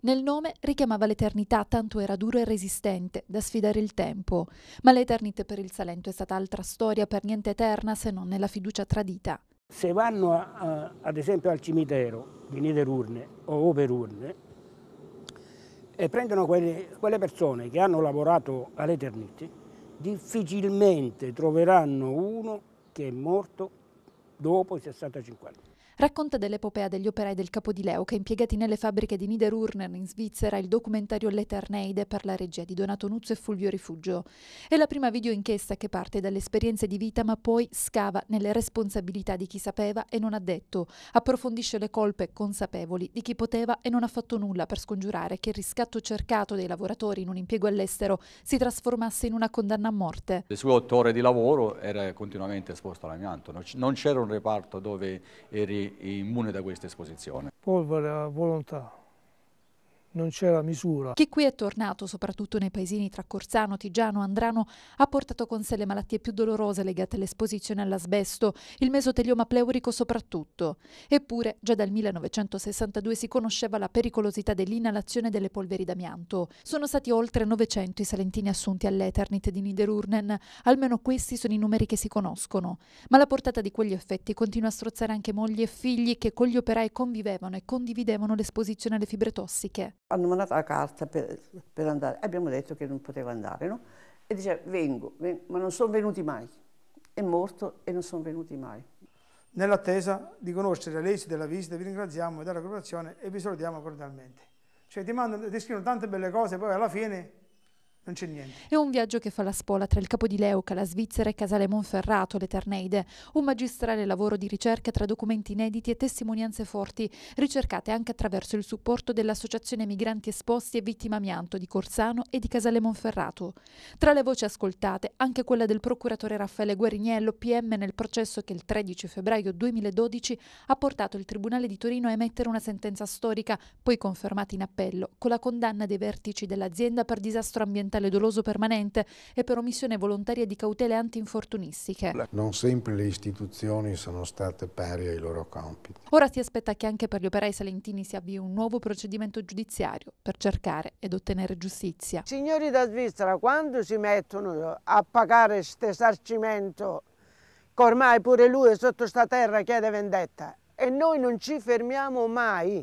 Nel nome richiamava l'eternità, tanto era duro e resistente, da sfidare il tempo. Ma l'eternità per il Salento è stata altra storia, per niente eterna se non nella fiducia tradita. Se vanno a, a, ad esempio al cimitero di Niderurne o Operurne e prendono quelle, quelle persone che hanno lavorato all'Eterniti, difficilmente troveranno uno che è morto dopo i 65 anni. Racconta dell'epopea degli operai del capo di Capodileuca impiegati nelle fabbriche di Niederurnern in Svizzera il documentario L'Eterneide per la regia di Donato Nuzzo e Fulvio Rifugio. È la prima videoinchiesta che parte dalle esperienze di vita ma poi scava nelle responsabilità di chi sapeva e non ha detto, approfondisce le colpe consapevoli di chi poteva e non ha fatto nulla per scongiurare che il riscatto cercato dei lavoratori in un impiego all'estero si trasformasse in una condanna a morte. Le sue otto ore di lavoro era continuamente esposto all'amianto, non c'era un reparto dove eri immune da questa esposizione. Polvere a volontà non c'era misura. Chi qui è tornato, soprattutto nei paesini tra Corzano, Tigiano, Andrano, ha portato con sé le malattie più dolorose legate all'esposizione all'asbesto, il mesotelioma pleurico soprattutto. Eppure, già dal 1962 si conosceva la pericolosità dell'inalazione delle polveri d'amianto. Sono stati oltre 900 i salentini assunti all'Eternit di Niederurnen, almeno questi sono i numeri che si conoscono. Ma la portata di quegli effetti continua a strozzare anche mogli e figli che con gli operai convivevano e condividevano l'esposizione alle fibre tossiche hanno mandato la carta per, per andare, abbiamo detto che non poteva andare, no? E dice vengo, vengo, ma non sono venuti mai, è morto e non sono venuti mai. Nell'attesa di conoscere l'esito della visita vi ringraziamo e della collaborazione e vi salutiamo cordialmente. Cioè ti mandano, ti scrivono tante belle cose, poi alla fine non c'è niente. È un viaggio che fa la spola tra il capo di Leuca, la Svizzera e Casale Monferrato, le Terneide. Un magistrale lavoro di ricerca tra documenti inediti e testimonianze forti, ricercate anche attraverso il supporto dell'Associazione Migranti Esposti e Vittima Amianto di Corsano e di Casale Monferrato. Tra le voci ascoltate, anche quella del procuratore Raffaele Guariniello, PM, nel processo che il 13 febbraio 2012 ha portato il Tribunale di Torino a emettere una sentenza storica, poi confermata in appello, con la condanna dei vertici dell'azienda per disastro ambientale mortale doloso permanente e per omissione volontaria di cautele antinfortunistiche. Non sempre le istituzioni sono state pari ai loro compiti. Ora si aspetta che anche per gli operai salentini si avvii un nuovo procedimento giudiziario per cercare ed ottenere giustizia. Signori da Svizzera, quando si mettono a pagare questo esarcimento, che ormai pure lui sotto sta terra chiede vendetta, e noi non ci fermiamo mai.